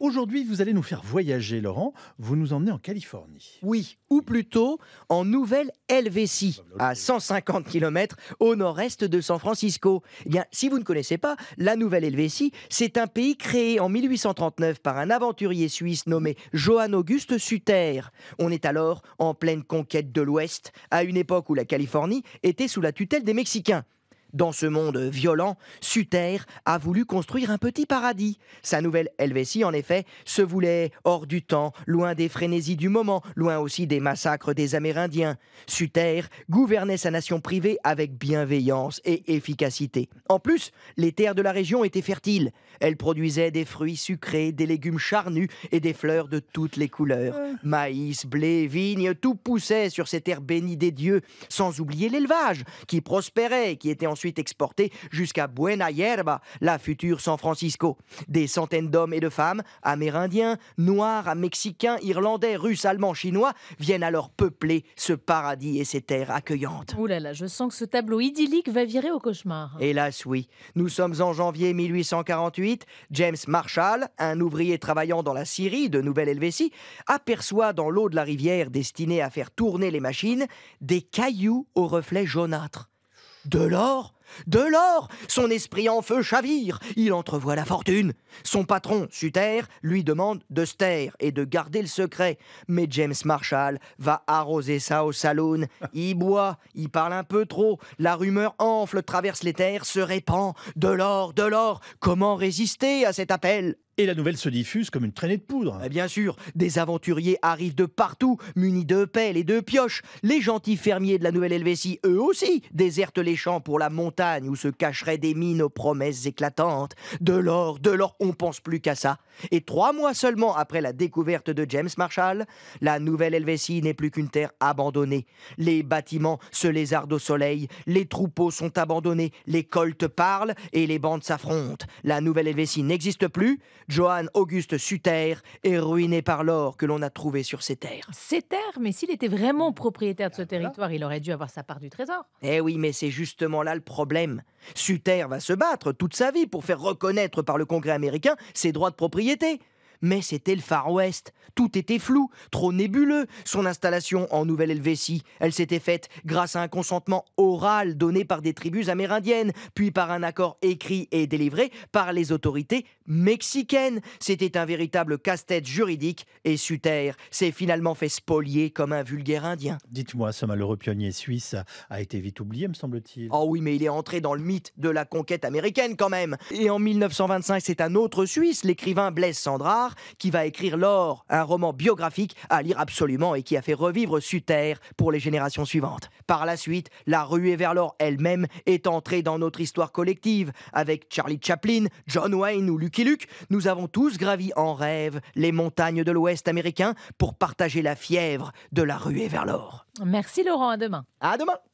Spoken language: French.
Aujourd'hui, vous allez nous faire voyager, Laurent. Vous nous emmenez en Californie. Oui, ou plutôt en Nouvelle-Helvétie, à 150 km au nord-est de San Francisco. Eh bien, si vous ne connaissez pas, la Nouvelle-Helvétie, c'est un pays créé en 1839 par un aventurier suisse nommé Johann Auguste Sutter. On est alors en pleine conquête de l'Ouest, à une époque où la Californie était sous la tutelle des Mexicains. Dans ce monde violent, Suter a voulu construire un petit paradis. Sa nouvelle Helvétie, en effet, se voulait hors du temps, loin des frénésies du moment, loin aussi des massacres des Amérindiens. Suter gouvernait sa nation privée avec bienveillance et efficacité. En plus, les terres de la région étaient fertiles. Elles produisaient des fruits sucrés, des légumes charnus et des fleurs de toutes les couleurs. Maïs, blé, vigne, tout poussait sur ces terres bénies des dieux, sans oublier l'élevage, qui prospérait et qui était ensuite exportés jusqu'à Buena Yerba, la future San Francisco. Des centaines d'hommes et de femmes, amérindiens, noirs, mexicains, irlandais, russes, allemands, chinois, viennent alors peupler ce paradis et ces terres accueillantes. Ouh là là, je sens que ce tableau idyllique va virer au cauchemar. Hélas oui, nous sommes en janvier 1848, James Marshall, un ouvrier travaillant dans la Syrie de Nouvelle-Helvétie, aperçoit dans l'eau de la rivière destinée à faire tourner les machines des cailloux aux reflets jaunâtres de l'or de l'or. Son esprit en feu chavire, il entrevoit la fortune. Son patron, Suter, lui demande de se taire et de garder le secret. Mais James Marshall va arroser ça au saloon. Il boit, il parle un peu trop, la rumeur enfle, traverse les terres, se répand. De l'or, de l'or, comment résister à cet appel et la nouvelle se diffuse comme une traînée de poudre. Eh bien sûr, des aventuriers arrivent de partout, munis de pelles et de pioches. Les gentils fermiers de la Nouvelle-Helvétie, eux aussi, désertent les champs pour la montagne où se cacheraient des mines aux promesses éclatantes. De l'or, de l'or, on pense plus qu'à ça. Et trois mois seulement après la découverte de James Marshall, la nouvelle Helvétie n'est plus qu'une terre abandonnée. Les bâtiments se lézardent au soleil, les troupeaux sont abandonnés, les coltes parlent et les bandes s'affrontent. La nouvelle Helvétie n'existe plus. Johann Auguste Sutter est ruiné par l'or que l'on a trouvé sur ses terres. Ses terres Mais s'il était vraiment ah, propriétaire de ce territoire, il aurait dû avoir sa part du trésor. Eh oui, mais c'est justement là le problème. Sutter va se battre toute sa vie pour faire reconnaître par le Congrès américain ses droits de propriété. Mais c'était le Far West. Tout était flou, trop nébuleux. Son installation en Nouvelle-Helvétie, elle s'était faite grâce à un consentement oral donné par des tribus amérindiennes, puis par un accord écrit et délivré par les autorités mexicaines. C'était un véritable casse-tête juridique et Sutter s'est finalement fait spolier comme un vulgaire indien. Dites-moi, ce malheureux pionnier suisse a été vite oublié, me semble-t-il. Oh oui, mais il est entré dans le mythe de la conquête américaine quand même. Et en 1925, c'est un autre Suisse, l'écrivain Blaise Sandrard, qui va écrire L'Or, un roman biographique à lire absolument et qui a fait revivre Sutter pour les générations suivantes. Par la suite, la ruée vers l'or elle-même est entrée dans notre histoire collective. Avec Charlie Chaplin, John Wayne ou Lucky Luke, nous avons tous gravi en rêve les montagnes de l'Ouest américain pour partager la fièvre de la ruée vers l'or. Merci Laurent, à demain. À demain